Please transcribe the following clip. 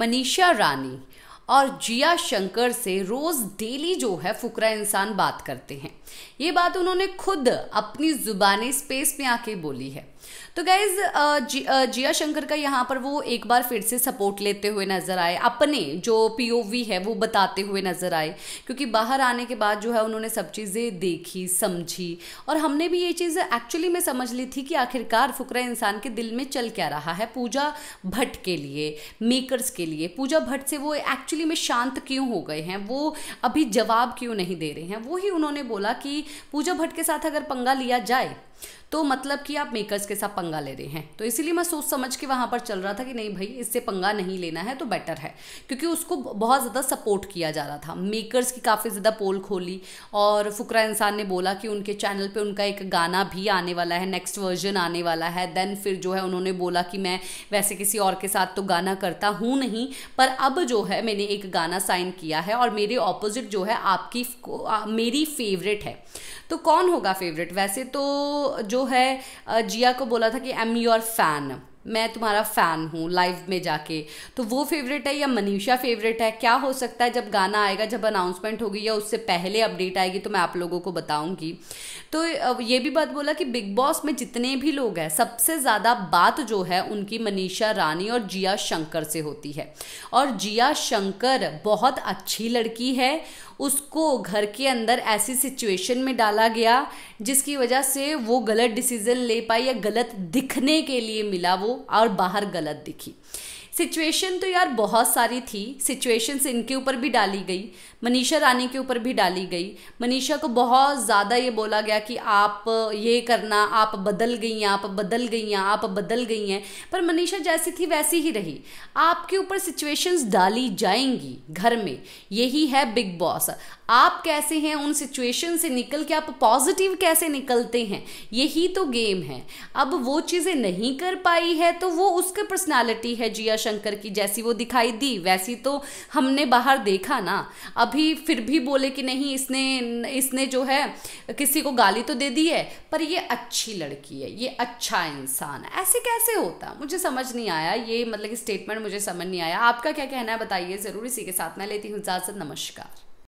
मनीषा रानी और जिया शंकर से रोज़ डेली जो है फुकरा इंसान बात करते हैं ये बात उन्होंने खुद अपनी ज़ुबानी स्पेस में आके बोली है तो गाइज जिया शंकर का यहाँ पर वो एक बार फिर से सपोर्ट लेते हुए नज़र आए अपने जो पीओवी है वो बताते हुए नज़र आए क्योंकि बाहर आने के बाद जो है उन्होंने सब चीज़ें देखी समझी और हमने भी ये चीज़ एक्चुअली में समझ ली थी कि आखिरकार फुकरा इंसान के दिल में चल क्या रहा है पूजा भट्ट के लिए मेकर्स के लिए पूजा भट्ट से वो एक्चुअली एक्चुअली में शांत क्यों हो गए हैं वो अभी जवाब क्यों नहीं दे रहे हैं वो ही उन्होंने बोला कि पूजा भट्ट के साथ अगर पंगा लिया जाए तो मतलब कि आप मेकर्स के साथ पंगा ले रहे हैं तो इसीलिए मैं सोच समझ के वहाँ पर चल रहा था कि नहीं भाई इससे पंगा नहीं लेना है तो बेटर है क्योंकि उसको बहुत ज़्यादा सपोर्ट किया जा रहा था मेकर्स की काफ़ी ज़्यादा पोल खोली और फुकरा इंसान ने बोला कि उनके चैनल पर उनका एक गाना भी आने वाला है नेक्स्ट वर्जन आने वाला है देन फिर जो है उन्होंने बोला कि मैं वैसे किसी और के साथ तो गाना करता हूँ नहीं पर अब जो है मैंने एक गाना साइन किया है और मेरे ऑपोजिट जो है आपकी मेरी फेवरेट है तो कौन होगा फेवरेट वैसे तो जो जो है जिया को बोला था कि एम योर फैन मैं तुम्हारा फ़ैन हूँ लाइव में जाके तो वो फेवरेट है या मनीषा फेवरेट है क्या हो सकता है जब गाना आएगा जब अनाउंसमेंट होगी या उससे पहले अपडेट आएगी तो मैं आप लोगों को बताऊंगी तो ये भी बात बोला कि बिग बॉस में जितने भी लोग हैं सबसे ज़्यादा बात जो है उनकी मनीषा रानी और जिया शंकर से होती है और जिया शंकर बहुत अच्छी लड़की है उसको घर के अंदर ऐसी सिचुएशन में डाला गया जिसकी वजह से वो गलत डिसीज़न ले पाई या गलत दिखने के लिए मिला वो और बाहर गलत दिखी सिचुएशन तो यार बहुत सारी थी सिचुएशंस इनके ऊपर भी डाली गई मनीषा रानी के ऊपर भी डाली गई मनीषा को बहुत ज़्यादा ये बोला गया कि आप ये करना आप बदल गई हैं आप बदल गई हैं आप बदल गई हैं पर मनीषा जैसी थी वैसी ही रही आपके ऊपर सिचुएशंस डाली जाएंगी घर में यही है बिग बॉस आप कैसे हैं उन सिचुएशन से निकल के आप पॉजिटिव कैसे निकलते हैं यही तो गेम है अब वो चीज़ें नहीं कर पाई है तो वो उसके पर्सनैलिटी है जिया शंकर की जैसी वो दिखाई दी वैसी तो हमने बाहर देखा ना अभी फिर भी बोले कि नहीं इसने इसने जो है किसी को गाली तो दे दी है पर ये अच्छी लड़की है ये अच्छा इंसान है ऐसे कैसे होता मुझे समझ नहीं आया ये मतलब स्टेटमेंट मुझे समझ नहीं आया आपका क्या कहना है बताइए ज़रूर इसी के साथ मैं लेती हूँ इजाज़त नमस्कार